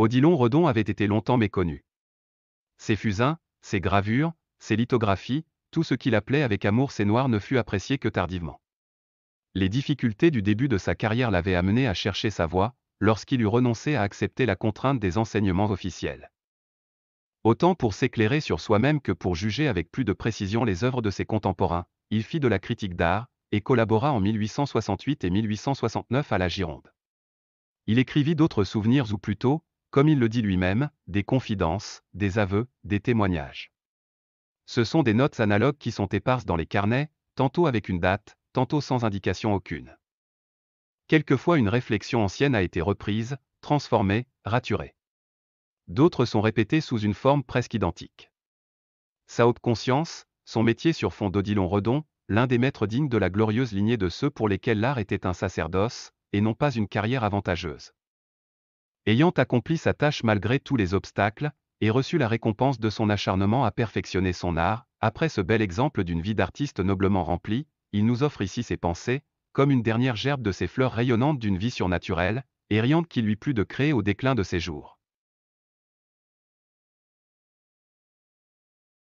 Odilon Redon avait été longtemps méconnu. Ses fusains, ses gravures, ses lithographies, tout ce qu'il appelait avec amour ses noirs ne fut apprécié que tardivement. Les difficultés du début de sa carrière l'avaient amené à chercher sa voie, lorsqu'il eut renoncé à accepter la contrainte des enseignements officiels. Autant pour s'éclairer sur soi-même que pour juger avec plus de précision les œuvres de ses contemporains, il fit de la critique d'art, et collabora en 1868 et 1869 à la Gironde. Il écrivit d'autres souvenirs ou plutôt, comme il le dit lui-même, des confidences, des aveux, des témoignages. Ce sont des notes analogues qui sont éparses dans les carnets, tantôt avec une date, tantôt sans indication aucune. Quelquefois une réflexion ancienne a été reprise, transformée, raturée. D'autres sont répétées sous une forme presque identique. Sa haute conscience, son métier sur fond d'Odilon Redon, l'un des maîtres dignes de la glorieuse lignée de ceux pour lesquels l'art était un sacerdoce, et non pas une carrière avantageuse ayant accompli sa tâche malgré tous les obstacles, et reçu la récompense de son acharnement à perfectionner son art, après ce bel exemple d'une vie d'artiste noblement remplie, il nous offre ici ses pensées, comme une dernière gerbe de ses fleurs rayonnantes d'une vie surnaturelle, et riante qui lui plut de créer au déclin de ses jours.